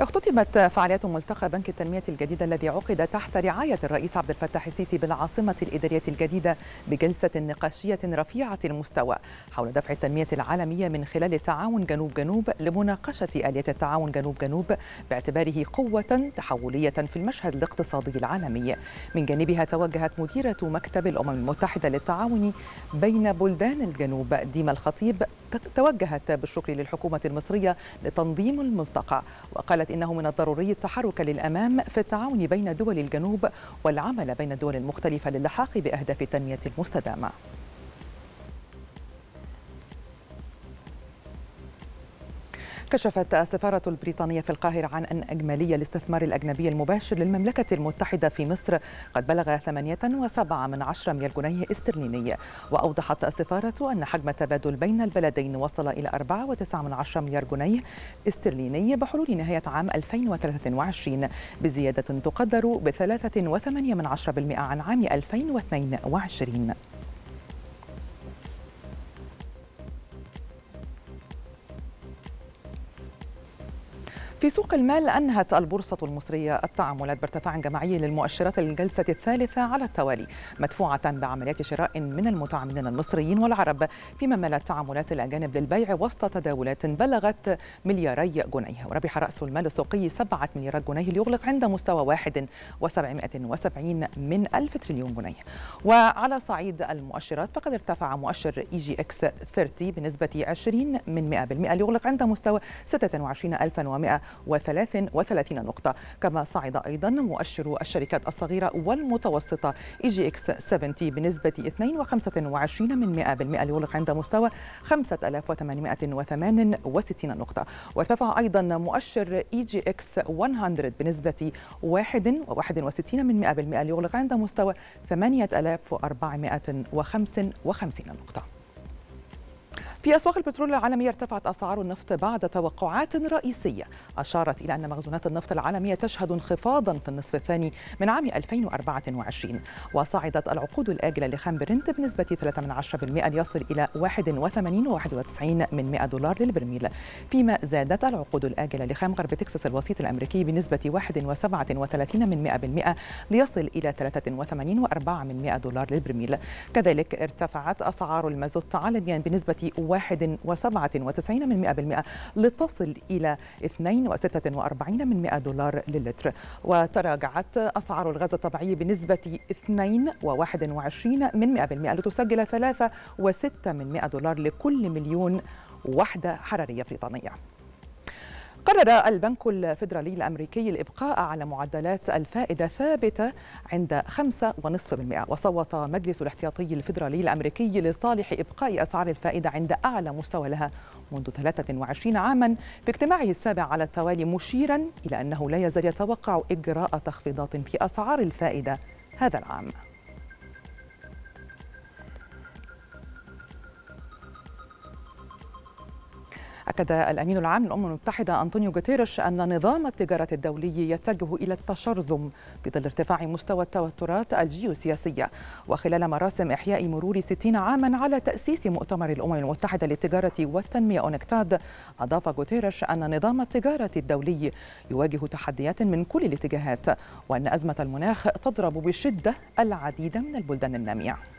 اختتمت فعاليات ملتقى بنك التنمية الجديدة الذي عقد تحت رعاية الرئيس عبد الفتاح السيسي بالعاصمة الإدارية الجديدة بجلسة نقاشية رفيعة المستوى حول دفع التنمية العالمية من خلال التعاون جنوب جنوب لمناقشة آلية التعاون جنوب جنوب باعتباره قوة تحولية في المشهد الاقتصادي العالمي من جانبها توجهت مديرة مكتب الأمم المتحدة للتعاون بين بلدان الجنوب ديما الخطيب توجهت بالشكر للحكومة المصرية لتنظيم الملتقى وقالت وقالت إنه من الضروري التحرك للأمام في التعاون بين دول الجنوب والعمل بين الدول المختلفة للحاق بأهداف التنمية المستدامة كشفت السفارة البريطانية في القاهرة عن أن أجمالي الاستثمار الأجنبي المباشر للمملكة المتحدة في مصر قد بلغ 8.7 من عشرة مليار جنيه استرليني وأوضحت السفارة أن حجم التبادل بين البلدين وصل إلى 4.9 من عشرة مليار جنيه استرليني بحلول نهاية عام 2023 بزيادة تقدر ب 3.8 من بالمئة عن عام 2022 في سوق المال أنهت البورصة المصرية التعاملات بارتفاع جماعي للمؤشرات الجلسة الثالثة على التوالي مدفوعة بعمليات شراء من المتعاملين المصريين والعرب فيما ملت تعاملات الأجانب للبيع وسط تداولات بلغت ملياري جنيه وربح رأس المال السوقي 7 مليارات جنيه ليغلق عند مستوى 1,770 من ألف تريليون جنيه وعلى صعيد المؤشرات فقد ارتفع مؤشر إي جي إكس 30 بنسبة 20 من 100% ليغلق عند مستوى 26100 33 نقطة كما صعد أيضا مؤشر الشركات الصغيرة والمتوسطة إي جي إكس 70 بنسبة 2.25% من 100% ليغلق عند مستوى 5868 نقطة وارتفع أيضا مؤشر إي جي إكس 100 بنسبة 1.61% من 100% ليغلق عند مستوى 8455 نقطة في أسواق البترول العالمية ارتفعت أسعار النفط بعد توقعات رئيسية أشارت إلى أن مخزونات النفط العالمية تشهد انخفاضا في النصف الثاني من عام 2024 وصعدت العقود الآجلة لخام برنت بنسبة 3% ليصل إلى 81.91 من 100 دولار للبرميل فيما زادت العقود الآجلة لخام غرب تكساس الوسيط الأمريكي بنسبة 1.37 من 100% ليصل إلى 83.4 من 100 دولار للبرميل كذلك ارتفعت أسعار المازوت عالميا بنسبة وتسعين من بالمئة لتصل إلى 2.46 من مئة دولار للتر وتراجعت أسعار الغاز الطبيعي بنسبة 2.21 من بالمئة لتسجل 3.6 من مئة دولار لكل مليون وحدة حرارية بريطانية قرر البنك الفيدرالي الأمريكي الإبقاء على معدلات الفائدة ثابتة عند 5.5% وصوت مجلس الاحتياطي الفيدرالي الأمريكي لصالح إبقاء أسعار الفائدة عند أعلى مستوى لها منذ 23 عاما في اجتماعه السابع على التوالي مشيرا إلى أنه لا يزال يتوقع إجراء تخفيضات في أسعار الفائدة هذا العام أكد الأمين العام للأمم المتحدة أنطونيو غوتيريش أن نظام التجارة الدولي يتجه إلى التشرذم في ظل ارتفاع مستوى التوترات الجيوسياسية وخلال مراسم إحياء مرور 60 عاما على تأسيس مؤتمر الأمم المتحدة للتجارة والتنمية أونكتاد أضاف غوتيريش أن نظام التجارة الدولي يواجه تحديات من كل الاتجاهات وأن أزمة المناخ تضرب بشدة العديد من البلدان النامية